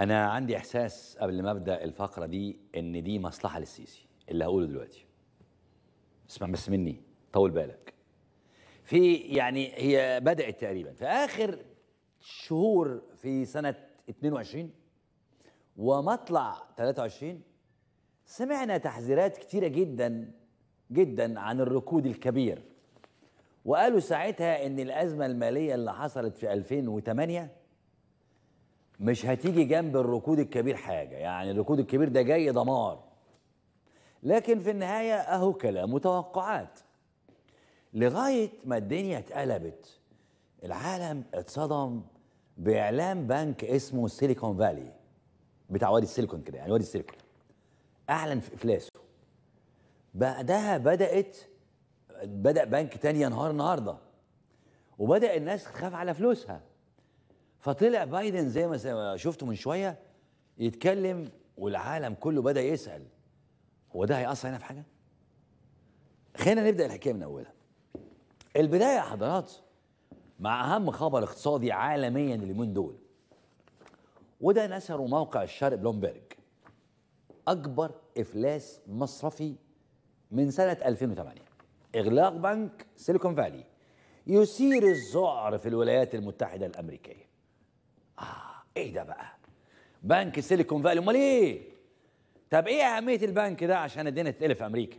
انا عندي احساس قبل ما ابدا الفقره دي ان دي مصلحه للسيسي اللي هقوله دلوقتي اسمع بس مني طول بالك في يعني هي بدات تقريبا في اخر شهور في سنه 22 ومطلع 23 سمعنا تحذيرات كتيره جدا جدا عن الركود الكبير وقالوا ساعتها ان الازمه الماليه اللي حصلت في 2008 مش هتيجي جنب الركود الكبير حاجه يعني الركود الكبير ده جاي دمار لكن في النهايه اهو كلام وتوقعات لغايه ما الدنيا اتقلبت العالم اتصدم باعلان بنك اسمه سيليكون فالي بتاع وادي السيليكون كده يعني وادي السيليكون اعلن في افلاسه بعدها بدات بدا بنك تاني ينهار النهارده وبدا الناس تخاف على فلوسها فطلع بايدن زي ما شفته من شويه يتكلم والعالم كله بدا يسال هو ده هيأثر هنا في حاجه؟ خلينا نبدا الحكايه من اولها. البدايه يا حضرات مع اهم خبر اقتصادي عالميا اليومين دول. وده نشره موقع الشرق بلومبرج. اكبر افلاس مصرفي من سنه 2008. اغلاق بنك سيليكون فالي يثير الذعر في الولايات المتحده الامريكيه. اه ايه ده بقى بنك سيليكون فالي امال ايه طب ايه اهميه البنك ده عشان الدنيا تتقلب في امريكا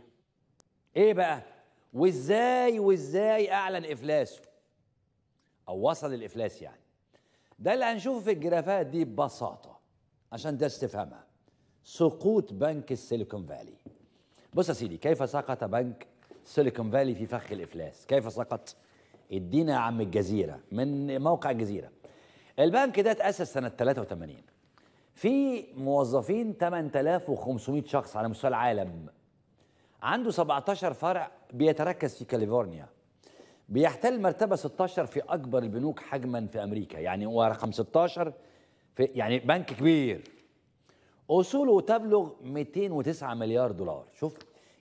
ايه بقى وازاي وازاي اعلن افلاسه او وصل الافلاس يعني ده اللي هنشوفه في الجرافات دي ببساطه عشان ده تفهمها سقوط بنك السيليكون فالي بص يا سيدي كيف سقط بنك سيليكون فالي في فخ الافلاس كيف سقط ادينا يا عم الجزيره من موقع الجزيره البنك ده اتأسس سنة 83 في موظفين 8500 شخص على مستوى العالم عنده 17 فرع بيتركز في كاليفورنيا بيحتل مرتبة 16 في أكبر البنوك حجما في أمريكا يعني هو رقم 16 في يعني بنك كبير أصوله تبلغ 209 مليار دولار شوف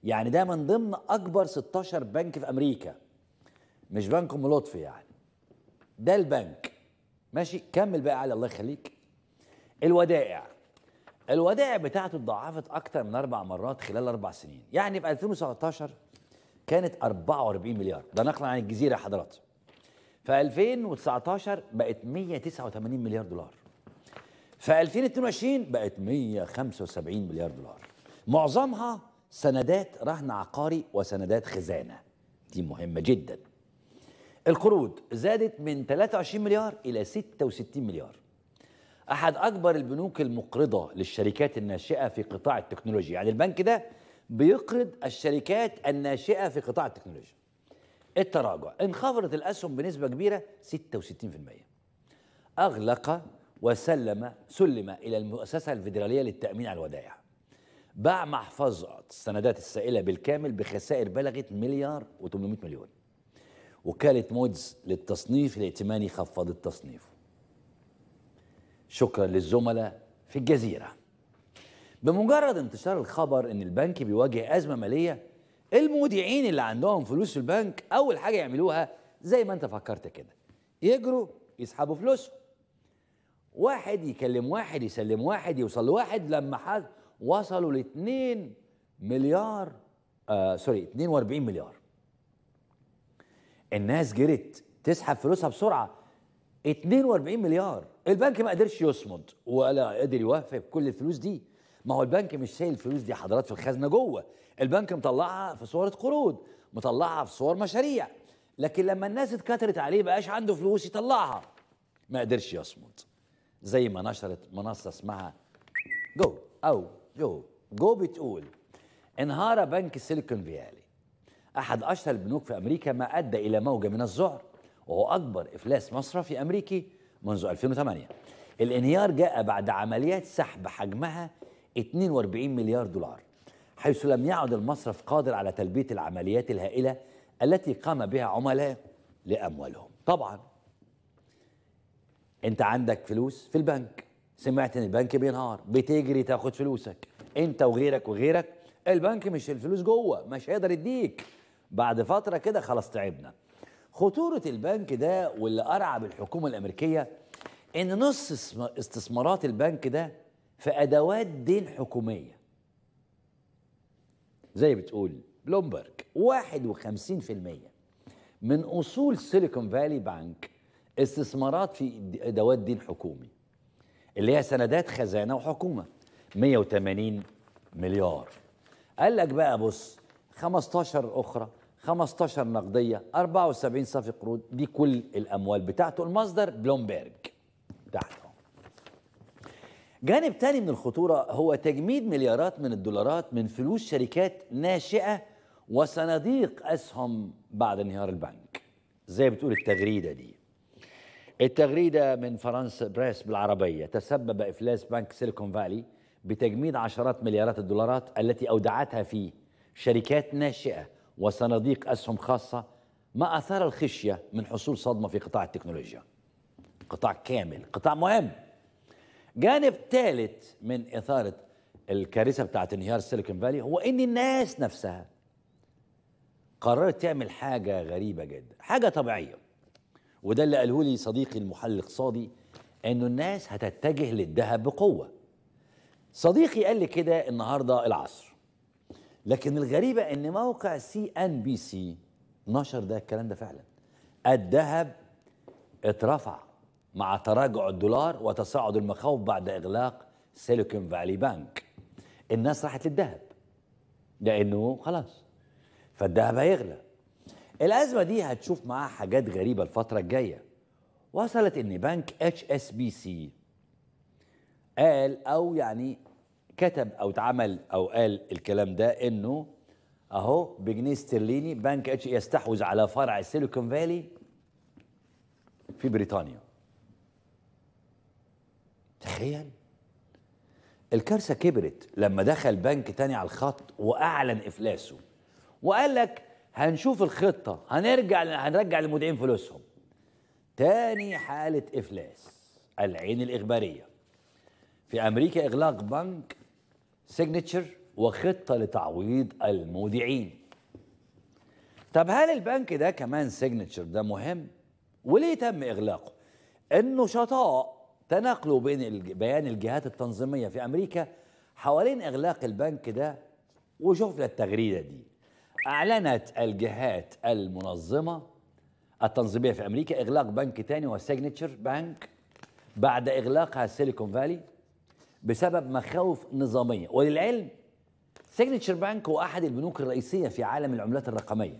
يعني ده من ضمن أكبر 16 بنك في أمريكا مش بنك لطفي يعني ده البنك ماشي كمل بقى علي الله يخليك الودائع الودائع بتاعته اتضاعفت اكتر من اربع مرات خلال اربع سنين يعني في 2017 كانت 44 مليار ده نقلا عن الجزيره يا حضرات في 2019 بقت 189 مليار دولار في 2022 بقت 175 مليار دولار معظمها سندات رهن عقاري وسندات خزانه دي مهمه جدا القروض زادت من 23 مليار إلى 66 مليار أحد أكبر البنوك المقرضة للشركات الناشئة في قطاع التكنولوجيا يعني البنك ده بيقرض الشركات الناشئة في قطاع التكنولوجيا التراجع انخفضت الأسهم بنسبة كبيرة 66% أغلق وسلم سلم إلى المؤسسة الفيدرالية للتأمين على الودائع باع محفظة السندات السائلة بالكامل بخسائر بلغت مليار و800 مليون وكالة مودز للتصنيف الائتماني خفضت تصنيفه شكرا للزملاء في الجزيرة بمجرد انتشار الخبر ان البنك بيواجه أزمة مالية المودعين اللي عندهم فلوس في البنك أول حاجة يعملوها زي ما انت فكرت كده يجروا يسحبوا فلوسهم واحد يكلم واحد يسلم واحد يوصل لواحد لما حد وصلوا ل 2 مليار آه سوري 42 مليار الناس جرت تسحب فلوسها بسرعه 42 مليار البنك ما قدرش يصمد ولا قدر يوفق كل الفلوس دي ما هو البنك مش شايل الفلوس دي حضرات في الخزنه جوه البنك مطلعها في صوره قروض مطلعها في صور مشاريع لكن لما الناس اتكترت عليه بقاش عنده فلوس يطلعها ما قدرش يصمد زي ما نشرت منصه اسمها جو او جو جو بتقول انهار بنك سيليكون فيالي أحد أشهر البنوك في أمريكا ما أدى إلى موجة من الذعر وهو أكبر إفلاس مصرفي أمريكي منذ 2008 الانهيار جاء بعد عمليات سحب حجمها 42 مليار دولار حيث لم يعد المصرف قادر على تلبية العمليات الهائلة التي قام بها عملاء لأموالهم طبعا انت عندك فلوس في البنك سمعت ان البنك بينهار بتجري تاخد فلوسك انت وغيرك وغيرك البنك مش الفلوس جوه مش هيقدر يديك بعد فتره كده خلاص تعبنا خطوره البنك ده واللي ارعب الحكومه الامريكيه ان نص استثمارات البنك ده في ادوات دين حكوميه زي بتقول بلومبرج 51% من اصول سيليكون فالي بانك استثمارات في ادوات دين حكومي اللي هي سندات خزانه وحكومه 180 مليار قال لك بقى بص 15 اخرى 15 نقديه 74 صافي قروض دي كل الاموال بتاعته المصدر بلومبرج بتاعته جانب تاني من الخطوره هو تجميد مليارات من الدولارات من فلوس شركات ناشئه وصناديق اسهم بعد انهيار البنك زي بتقول التغريده دي التغريده من فرنسا بريس بالعربيه تسبب افلاس بنك سيليكون فالي بتجميد عشرات مليارات الدولارات التي اودعتها في شركات ناشئه وصناديق أسهم خاصة ما أثار الخشية من حصول صدمة في قطاع التكنولوجيا قطاع كامل قطاع مهم جانب ثالث من إثارة الكارثة بتاعت انهيار السيليكون فالي هو إن الناس نفسها قررت تعمل حاجة غريبة جدا حاجة طبيعية وده اللي قاله لي صديقي المحلل الاقتصادي انه الناس هتتجه للذهب بقوه صديقي قال لي كده النهارده العصر لكن الغريبة ان موقع سي ان بي سي نشر ده الكلام ده فعلا الذهب اترفع مع تراجع الدولار وتصاعد المخاوف بعد اغلاق سيليكون فالي بانك الناس راحت للذهب لانه خلاص فالذهب هيغلى الازمه دي هتشوف معاها حاجات غريبه الفتره الجايه وصلت ان بنك اتش اس بي سي قال او يعني كتب او اتعمل او قال الكلام ده انه اهو بجنيه استرليني بنك اتش إيه يستحوذ على فرع السيليكون فالي في بريطانيا تخيل الكارثة كبرت لما دخل بنك تاني على الخط وأعلن إفلاسه وقال لك هنشوف الخطة هنرجع هنرجع للمودعين فلوسهم تاني حالة إفلاس العين الإخبارية في أمريكا إغلاق بنك سيجنتشر وخطه لتعويض المودعين طب هل البنك ده كمان سيجنتشر ده مهم وليه تم اغلاقه انه شطاء تناقلوا بين بيان الجهات التنظيميه في امريكا حوالين اغلاق البنك ده وشفنا التغريده دي اعلنت الجهات المنظمه التنظيميه في امريكا اغلاق بنك تاني وسيجنتشر بنك بعد اغلاقها سيليكون فالي بسبب مخاوف نظاميه وللعلم سيجنتشر بانك هو احد البنوك الرئيسيه في عالم العملات الرقميه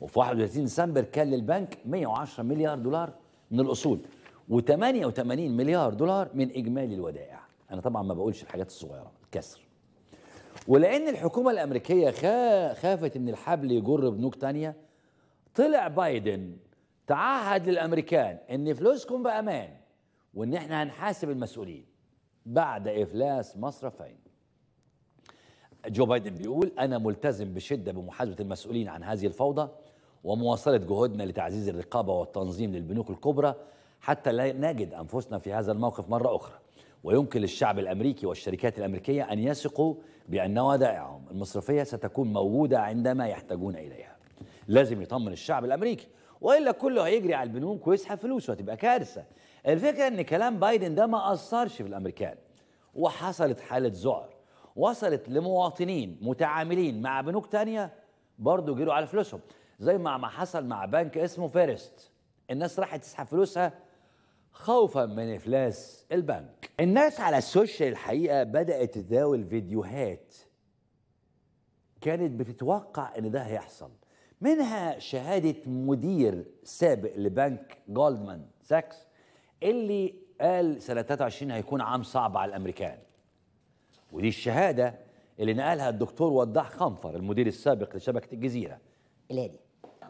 وفي 31 ديسمبر كان للبنك 110 مليار دولار من الاصول و88 مليار دولار من اجمالي الودائع انا طبعا ما بقولش الحاجات الصغيره الكسر ولان الحكومه الامريكيه خافت ان الحبل يجر بنوك تانية طلع بايدن تعهد للامريكان ان فلوسكم بامان وان احنا هنحاسب المسؤولين بعد إفلاس مصرفين جو بايدن بيقول أنا ملتزم بشدة بمحاسبة المسؤولين عن هذه الفوضى ومواصلة جهودنا لتعزيز الرقابة والتنظيم للبنوك الكبرى حتى لا نجد أنفسنا في هذا الموقف مرة أخرى ويمكن للشعب الأمريكي والشركات الأمريكية أن يثقوا بأن ودائعهم المصرفية ستكون موجودة عندما يحتاجون إليها لازم يطمن الشعب الأمريكي وإلا كله هيجري على البنوك ويسحب فلوسه هتبقى كارثة الفكرة أن كلام بايدن ده ما أثرش في الأمريكان وحصلت حالة ذعر وصلت لمواطنين متعاملين مع بنوك تانية برضه جروا على فلوسهم زي ما ما حصل مع بنك اسمه فيرست الناس راحت تسحب فلوسها خوفا من افلاس البنك الناس على السوشيال الحقيقه بدات تداول فيديوهات كانت بتتوقع ان ده هيحصل منها شهاده مدير سابق لبنك جولدمان ساكس اللي قال سنة 23 هيكون عام صعب على الأمريكان ودي الشهادة اللي نقلها الدكتور وضاح خنفر المدير السابق لشبكة الجزيرة الهادي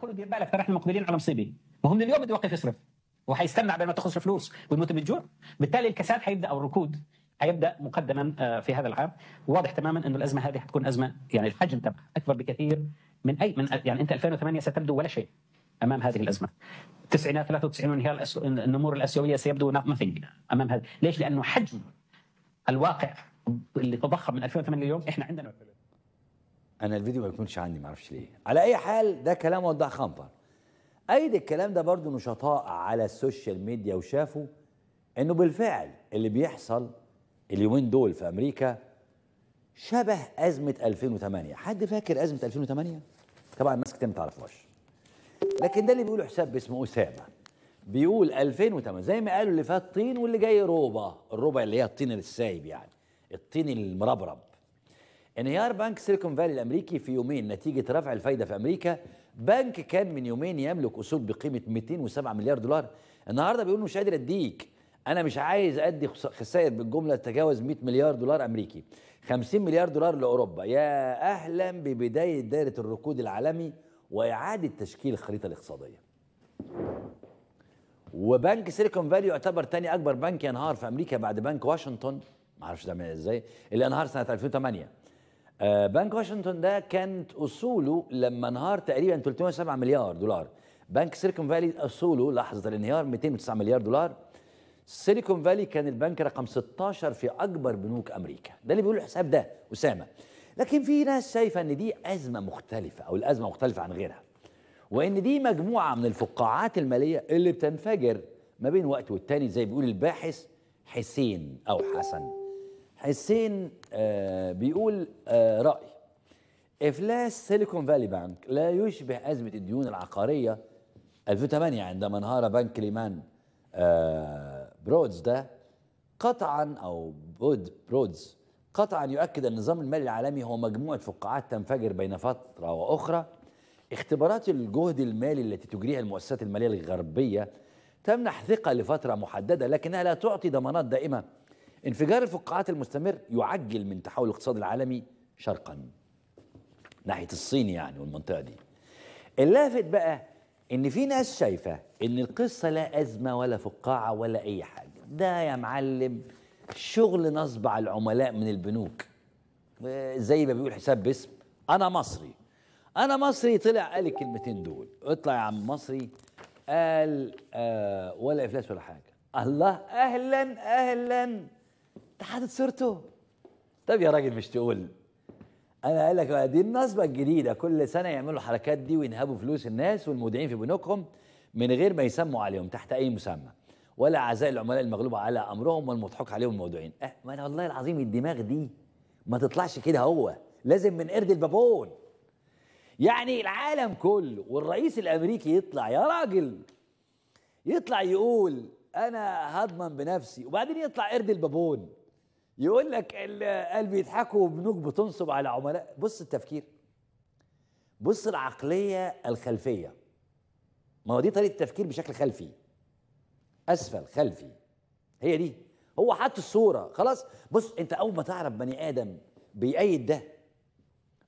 كله بيبقى لك احنا مقبلين على مصيبه ما هو من اليوم بده يوقف يصرف وهيستنى على ما تخسر فلوس ويموت بالجوع بالتالي الكساد هيبدا او الركود هيبدا مقدما آه، في هذا العام واضح تماما انه الازمه هذه هتكون ازمه يعني الحجم تبعها اكبر بكثير من اي من يعني انت 2008 ستبدو ولا شيء امام هذه الازمه. 90 93 انهيار النمور الاسيويه سيبدو nothing امام هذا، ليش؟ لانه حجم الواقع اللي تضخم من 2008 لليوم احنا عندنا انا الفيديو ما بيكونش عندي ما اعرفش ليه على اي حال ده كلام وضع خنطر ايد الكلام ده برضه نشطاء على السوشيال ميديا وشافوا انه بالفعل اللي بيحصل اليومين دول في امريكا شبه ازمه 2008 حد فاكر ازمه 2008 طبعا الناس كتير ما تعرفهاش لكن ده اللي بيقوله حساب باسم اسامه بيقول 2008 زي ما قالوا اللي فات طين واللي جاي روبا الربع اللي هي الطين السايب يعني الطين المربرب انهيار بنك سيليكون فالي الامريكي في يومين نتيجه رفع الفايده في امريكا بنك كان من يومين يملك اسود بقيمه 207 مليار دولار النهارده بيقول مش قادر اديك انا مش عايز ادي خسائر بالجمله تتجاوز 100 مليار دولار امريكي 50 مليار دولار لاوروبا يا اهلا ببدايه دايره الركود العالمي واعاده تشكيل الخريطه الاقتصاديه وبنك سيليكون فالي يعتبر تاني اكبر بنك ينهار في امريكا بعد بنك واشنطن ما اعرفش ده ازاي اللي انهار سنه 2008 آه بنك واشنطن ده كانت اصوله لما انهار تقريبا 307 مليار دولار بنك سيليكون فالي اصوله لحظه الانهيار 209 مليار دولار سيليكون فالي كان البنك رقم 16 في اكبر بنوك امريكا ده اللي بيقول الحساب ده اسامه لكن في ناس شايفه ان دي ازمه مختلفه او الازمه مختلفه عن غيرها وان دي مجموعه من الفقاعات الماليه اللي بتنفجر ما بين وقت والتاني زي بيقول الباحث حسين او حسن حسين آه بيقول آه راي افلاس سيليكون فالي بانك لا يشبه ازمه الديون العقاريه 2008 عندما انهار بنك ليمان آه برودز ده قطعا او بود برودز قطعا يؤكد النظام المالي العالمي هو مجموعة فقاعات تنفجر بين فترة وأخرى اختبارات الجهد المالي التي تجريها المؤسسات المالية الغربية تمنح ثقة لفترة محددة لكنها لا تعطي ضمانات دائمة انفجار الفقاعات المستمر يعجل من تحول الاقتصاد العالمي شرقا ناحية الصين يعني والمنطقة دي اللافت بقى ان في ناس شايفة ان القصة لا أزمة ولا فقاعة ولا أي حاجة ده يا معلم شغل نصب على العملاء من البنوك زي ما بيقول حساب باسم انا مصري انا مصري طلع قال الكلمتين دول اطلع يا عم مصري قال آه ولا افلاس ولا حاجه الله اهلا اهلا انت حاطط صورته طب يا راجل مش تقول انا قال لك دي النصبه الجديده كل سنه يعملوا الحركات دي وينهبوا فلوس الناس والمودعين في بنوكهم من غير ما يسموا عليهم تحت اي مسمى ولا عزاء العملاء المغلوب على امرهم والمضحك عليهم الموضوعين أه ما انا والله العظيم الدماغ دي ما تطلعش كده هو لازم من قرد البابون يعني العالم كله والرئيس الامريكي يطلع يا راجل يطلع يقول انا هضمن بنفسي وبعدين يطلع قرد البابون يقول لك قال بيضحكوا وبنوك بتنصب على عملاء بص التفكير بص العقليه الخلفيه ما هو دي طريقه التفكير بشكل خلفي اسفل خلفي هي دي هو حط الصوره خلاص بص انت اول ما تعرف بني ادم بيأيد ده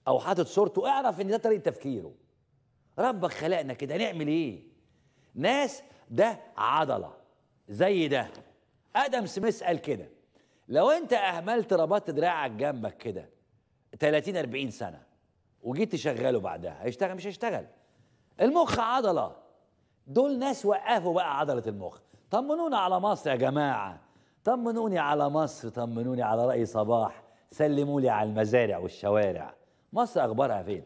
او حاطط صورته اعرف ان ده طريقه تفكيره ربك خلقنا كده نعمل ايه ناس ده عضله زي ده ادم سميث قال كده لو انت اهملت ربطت دراعك جنبك كده 30 40 سنه وجيت تشغله بعدها هيشتغل مش هيشتغل المخ عضله دول ناس وقفوا بقى عضله المخ طمنونا على مصر يا جماعة طمنوني على مصر طمنوني على رأي صباح سلموا لي على المزارع والشوارع مصر أخبارها فين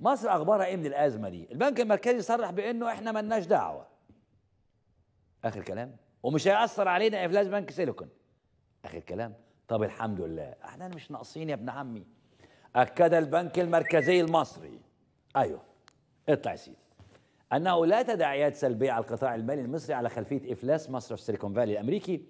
مصر أخبارها إيه من الأزمة دي البنك المركزي صرح بأنه إحنا ملناش دعوة آخر كلام ومش هيأثر علينا إفلاس إيه بنك سيليكون آخر كلام طب الحمد لله احنا مش ناقصين يا ابن عمي أكد البنك المركزي المصري أيوه اطلع يا سيدي أنه لا تداعيات سلبية على القطاع المالي المصري على خلفية إفلاس مصرف سيليكون فالي الأمريكي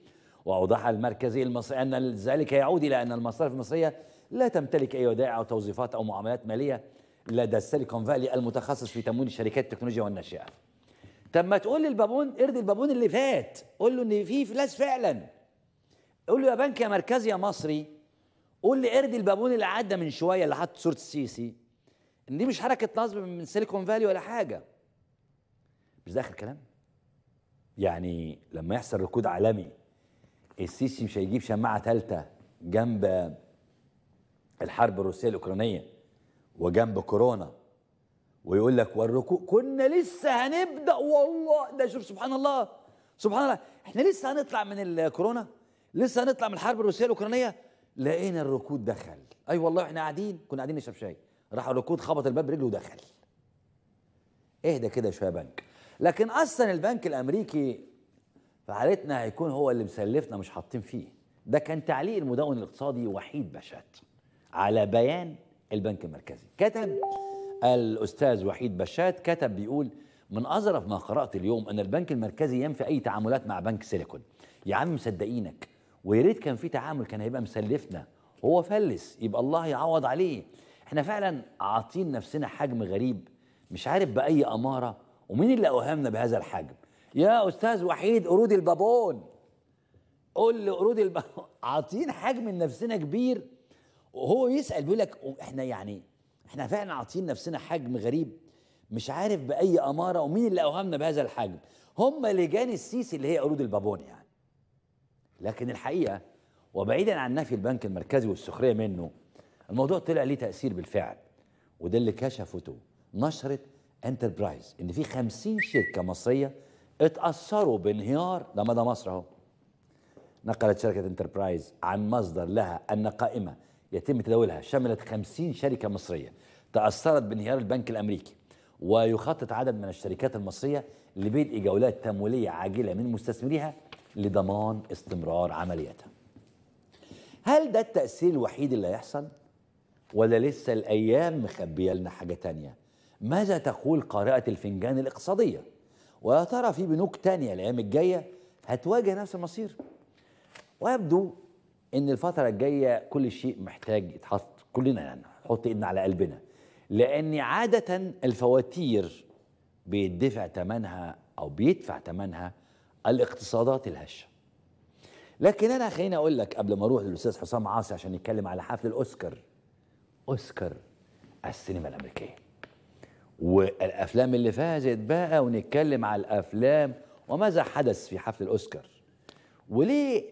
وأوضح المركزي المصري أن ذلك يعود إلى أن المصارف المصرية لا تمتلك أي ودائع أو توظيفات أو معاملات مالية لدى السيليكون فالي المتخصص في تمويل الشركات التكنولوجيا والناشئة طب ما تقول للبابون ارضي البابون اللي فات قول له ان في افلاس فعلا قول له يا بنك يا مركزي يا مصري قول لي ارضي البابون اللي عدى من شويه اللي حط صوره السيسي ان دي مش حركه نصب من سيليكون فالي ولا حاجه مش ده اخر كلام يعني لما يحصل ركود عالمي السيسي مش هيجيب شماعه ثالثه جنب الحرب الروسيه الاوكرانيه وجنب كورونا ويقول لك والركود كنا لسه هنبدا والله ده شوف سبحان الله سبحان الله احنا لسه هنطلع من الكورونا لسه هنطلع من الحرب الروسيه الاوكرانيه لقينا الركود دخل اي أيوة والله احنا قاعدين كنا قاعدين نشرب شاي راح الركود خبط الباب برجله ودخل اهدى كده شويه يا بنك لكن اصلا البنك الامريكي في حالتنا هيكون هو اللي مسلفنا مش حاطين فيه ده كان تعليق المدون الاقتصادي وحيد بشات على بيان البنك المركزي كتب الاستاذ وحيد بشات كتب بيقول من اظرف ما قرات اليوم ان البنك المركزي ينفي اي تعاملات مع بنك سيليكون يا عم مصدقينك ويا ريت كان في تعامل كان هيبقى مسلفنا هو فلس يبقى الله يعوض عليه احنا فعلا عاطين نفسنا حجم غريب مش عارف باي اماره ومين اللي اوهمنا بهذا الحجم يا استاذ وحيد قرود البابون قول لي قرود البابون عاطين حجم لنفسنا كبير وهو يسال بيقول لك احنا يعني احنا فعلا عاطين نفسنا حجم غريب مش عارف باي اماره ومين اللي اوهمنا بهذا الحجم هم لجان السيسي اللي هي قرود البابون يعني لكن الحقيقه وبعيدا عن نفي البنك المركزي والسخريه منه الموضوع طلع ليه تاثير بالفعل وده اللي كشفته نشره انتربرايز ان في 50 شركه مصريه اتاثروا بانهيار ده مدى مصر اهو نقلت شركه انتربرايز عن مصدر لها ان قائمه يتم تداولها شملت 50 شركه مصريه تاثرت بانهيار البنك الامريكي ويخطط عدد من الشركات المصريه لبدء جولات تمويليه عاجله من مستثمريها لضمان استمرار عملياتها. هل ده التاثير الوحيد اللي هيحصل؟ ولا لسه الايام مخبيه لنا حاجه تانيه؟ ماذا تقول قارئة الفنجان الاقتصادية ويا ترى في بنوك تانية الأيام الجاية هتواجه نفس المصير ويبدو ان الفترة الجاية كل شيء محتاج يتحط كلنا يعني نحط ايدنا على قلبنا لان عادة الفواتير بيدفع ثمنها او بيدفع ثمنها الاقتصادات الهشه لكن انا خليني اقول لك قبل ما اروح للاستاذ حسام عاصي عشان يتكلم على حفل الاوسكار اوسكار السينما الامريكيه والافلام اللي فازت بقى ونتكلم على الافلام وماذا حدث في حفل الاوسكار وليه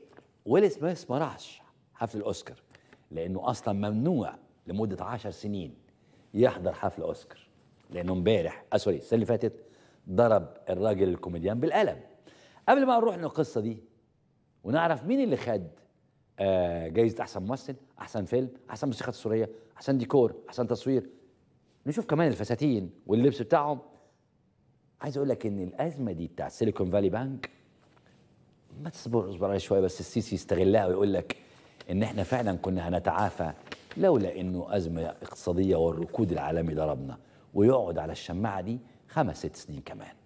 ويل سميث ما راحش حفل الاوسكار لانه اصلا ممنوع لمده عشر سنين يحضر حفل اوسكار لانه امبارح آه، سوري السنه اللي فاتت ضرب الراجل الكوميديان بالقلم قبل ما نروح للقصه دي ونعرف مين اللي خد آه، جايزه احسن ممثل احسن فيلم احسن موسيقى تصويريه احسن ديكور احسن تصوير نشوف كمان الفساتين واللبس بتاعهم عايز اقول لك ان الازمه دي بتاع السيليكون فالي بانك ما تصبر اصبر شويه بس السيسي يستغلها ويقول لك ان احنا فعلا كنا هنتعافى لولا انه ازمه اقتصاديه والركود العالمي ضربنا ويقعد على الشماعه دي خمس ست سنين كمان